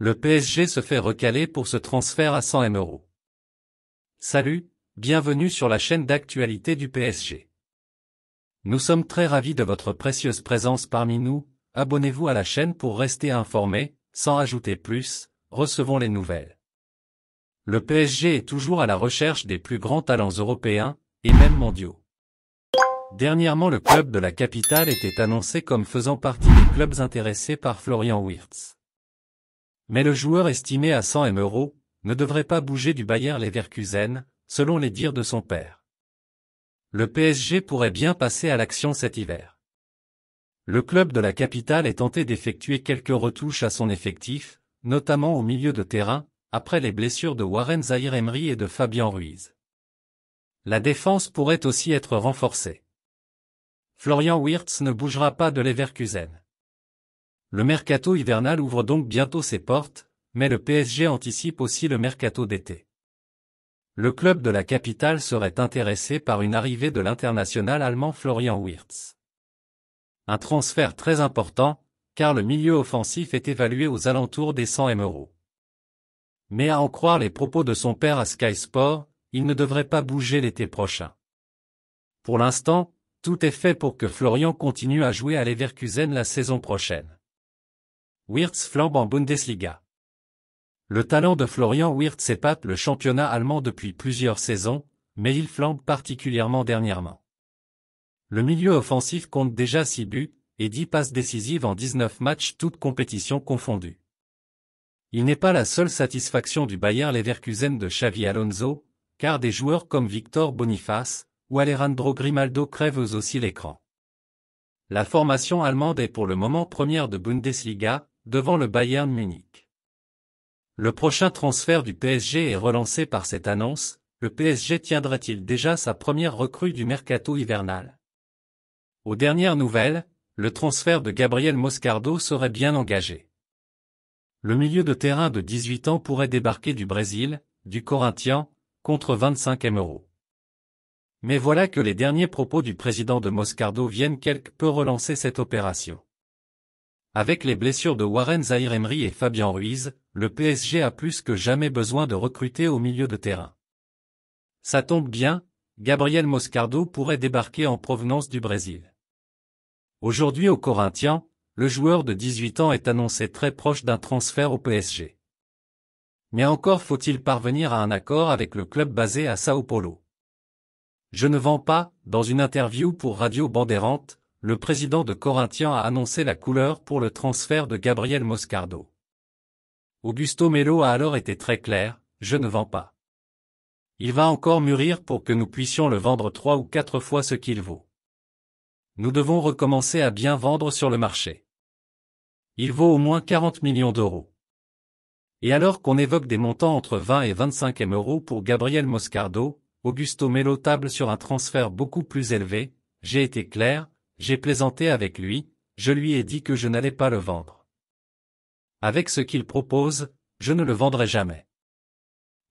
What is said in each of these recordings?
Le PSG se fait recaler pour ce transfert à 100 m€. Salut, bienvenue sur la chaîne d'actualité du PSG. Nous sommes très ravis de votre précieuse présence parmi nous, abonnez-vous à la chaîne pour rester informé, sans ajouter plus, recevons les nouvelles. Le PSG est toujours à la recherche des plus grands talents européens, et même mondiaux. Dernièrement le club de la capitale était annoncé comme faisant partie des clubs intéressés par Florian Wirtz. Mais le joueur estimé à 100 M ne devrait pas bouger du Bayer Leverkusen, selon les dires de son père. Le PSG pourrait bien passer à l'action cet hiver. Le club de la capitale est tenté d'effectuer quelques retouches à son effectif, notamment au milieu de terrain, après les blessures de Warren zaïre Emery et de Fabian Ruiz. La défense pourrait aussi être renforcée. Florian Wirtz ne bougera pas de Leverkusen. Le mercato hivernal ouvre donc bientôt ses portes, mais le PSG anticipe aussi le mercato d'été. Le club de la capitale serait intéressé par une arrivée de l'international allemand Florian Wirtz. Un transfert très important, car le milieu offensif est évalué aux alentours des 100 M€. Mais à en croire les propos de son père à Sky Sport, il ne devrait pas bouger l'été prochain. Pour l'instant, tout est fait pour que Florian continue à jouer à Leverkusen la saison prochaine. Wirtz flambe en Bundesliga. Le talent de Florian Wirtz épate le championnat allemand depuis plusieurs saisons, mais il flambe particulièrement dernièrement. Le milieu offensif compte déjà 6 buts et 10 passes décisives en 19 matchs toutes compétitions confondues. Il n'est pas la seule satisfaction du Bayern Leverkusen de Xavi Alonso, car des joueurs comme Victor Boniface ou Alejandro Grimaldo crèvent aussi l'écran. La formation allemande est pour le moment première de Bundesliga, devant le Bayern Munich. Le prochain transfert du PSG est relancé par cette annonce, le PSG tiendra-t-il déjà sa première recrue du mercato hivernal Aux dernières nouvelles, le transfert de Gabriel Moscardo serait bien engagé. Le milieu de terrain de 18 ans pourrait débarquer du Brésil, du Corinthian, contre 25 euros. Mais voilà que les derniers propos du président de Moscardo viennent quelque peu relancer cette opération. Avec les blessures de Warren Zairemri et Fabian Ruiz, le PSG a plus que jamais besoin de recruter au milieu de terrain. Ça tombe bien, Gabriel Moscardo pourrait débarquer en provenance du Brésil. Aujourd'hui au Corinthians, le joueur de 18 ans est annoncé très proche d'un transfert au PSG. Mais encore faut-il parvenir à un accord avec le club basé à Sao Paulo. Je ne vends pas, dans une interview pour Radio Bandeirante, le président de Corinthians a annoncé la couleur pour le transfert de Gabriel Moscardo. Augusto Melo a alors été très clair, je ne vends pas. Il va encore mûrir pour que nous puissions le vendre trois ou quatre fois ce qu'il vaut. Nous devons recommencer à bien vendre sur le marché. Il vaut au moins 40 millions d'euros. Et alors qu'on évoque des montants entre 20 et 25 M euros pour Gabriel Moscardo, Augusto Melo table sur un transfert beaucoup plus élevé, j'ai été clair, j'ai plaisanté avec lui, je lui ai dit que je n'allais pas le vendre. Avec ce qu'il propose, je ne le vendrai jamais.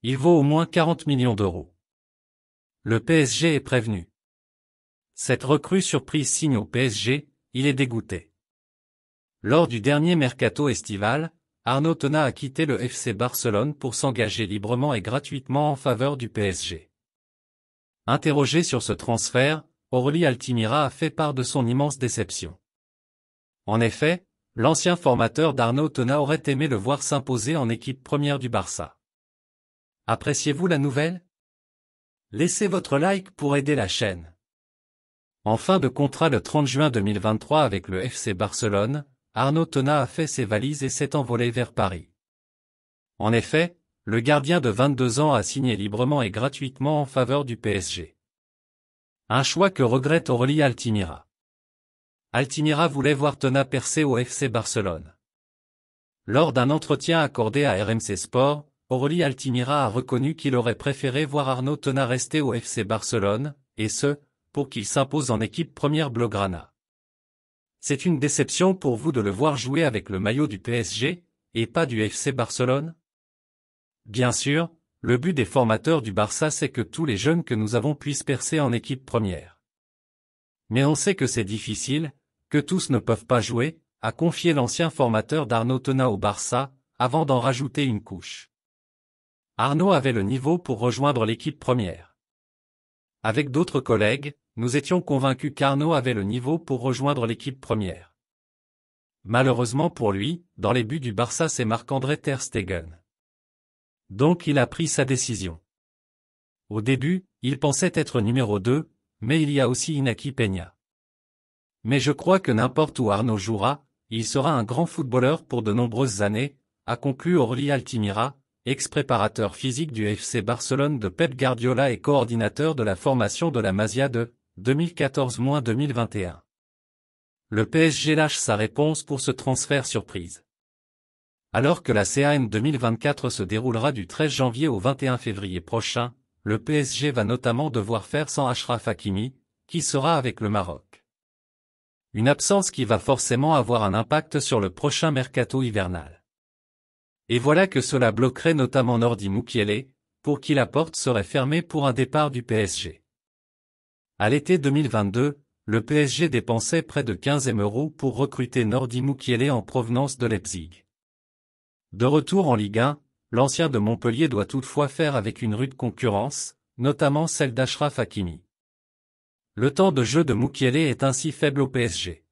Il vaut au moins 40 millions d'euros. Le PSG est prévenu. Cette recrue surprise signe au PSG, il est dégoûté. Lors du dernier mercato estival, Arnaud Tena a quitté le FC Barcelone pour s'engager librement et gratuitement en faveur du PSG. Interrogé sur ce transfert, Aurélie Altimira a fait part de son immense déception. En effet, l'ancien formateur d'Arnaud Tona aurait aimé le voir s'imposer en équipe première du Barça. Appréciez-vous la nouvelle Laissez votre like pour aider la chaîne. En fin de contrat le 30 juin 2023 avec le FC Barcelone, Arnaud Tona a fait ses valises et s'est envolé vers Paris. En effet, le gardien de 22 ans a signé librement et gratuitement en faveur du PSG. Un choix que regrette Aurélie Altimira. Altimira voulait voir Tona percer au FC Barcelone. Lors d'un entretien accordé à RMC Sport, Aurélie Altimira a reconnu qu'il aurait préféré voir Arnaud Tona rester au FC Barcelone, et ce, pour qu'il s'impose en équipe première Blaugrana. C'est une déception pour vous de le voir jouer avec le maillot du PSG, et pas du FC Barcelone Bien sûr, le but des formateurs du Barça c'est que tous les jeunes que nous avons puissent percer en équipe première. Mais on sait que c'est difficile, que tous ne peuvent pas jouer, a confié l'ancien formateur d'Arnaud Tena au Barça, avant d'en rajouter une couche. Arnaud avait le niveau pour rejoindre l'équipe première. Avec d'autres collègues, nous étions convaincus qu'Arnaud avait le niveau pour rejoindre l'équipe première. Malheureusement pour lui, dans les buts du Barça c'est Marc-André Ter Stegen. Donc il a pris sa décision. Au début, il pensait être numéro 2, mais il y a aussi Inaki Peña. Mais je crois que n'importe où Arnaud jouera, il sera un grand footballeur pour de nombreuses années, a conclu Orly Altimira, ex-préparateur physique du FC Barcelone de Pep Guardiola et coordinateur de la formation de la Masia de 2014-2021. Le PSG lâche sa réponse pour ce transfert surprise. Alors que la CAN 2024 se déroulera du 13 janvier au 21 février prochain, le PSG va notamment devoir faire sans Ashraf Hakimi, qui sera avec le Maroc. Une absence qui va forcément avoir un impact sur le prochain mercato hivernal. Et voilà que cela bloquerait notamment Nordi Mukiele, pour qui la porte serait fermée pour un départ du PSG. À l'été 2022, le PSG dépensait près de 15 euros pour recruter Nordi Mukiele en provenance de Leipzig. De retour en Ligue 1, l'ancien de Montpellier doit toutefois faire avec une rude concurrence, notamment celle d'Ashraf Hakimi. Le temps de jeu de Moukielé est ainsi faible au PSG.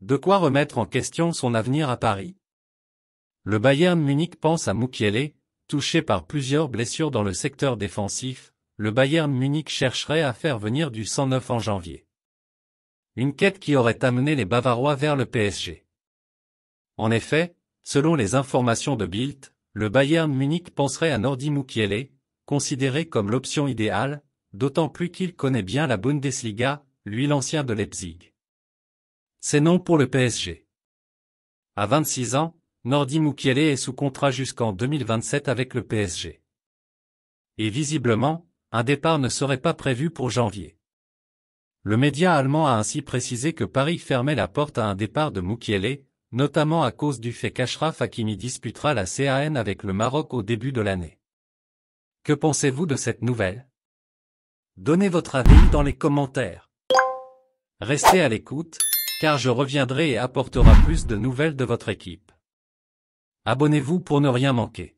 De quoi remettre en question son avenir à Paris Le Bayern Munich pense à Moukielé, touché par plusieurs blessures dans le secteur défensif, le Bayern Munich chercherait à faire venir du 109 en janvier. Une quête qui aurait amené les Bavarois vers le PSG. En effet, Selon les informations de Bild, le Bayern Munich penserait à Nordi Mukiele, considéré comme l'option idéale, d'autant plus qu'il connaît bien la Bundesliga, lui l'ancien de Leipzig. C'est non pour le PSG. À 26 ans, Nordi Mukiele est sous contrat jusqu'en 2027 avec le PSG. Et visiblement, un départ ne serait pas prévu pour janvier. Le média allemand a ainsi précisé que Paris fermait la porte à un départ de Mukiele, notamment à cause du fait qu'Ashraf Hakimi disputera la CAN avec le Maroc au début de l'année. Que pensez-vous de cette nouvelle Donnez votre avis dans les commentaires. Restez à l'écoute, car je reviendrai et apportera plus de nouvelles de votre équipe. Abonnez-vous pour ne rien manquer.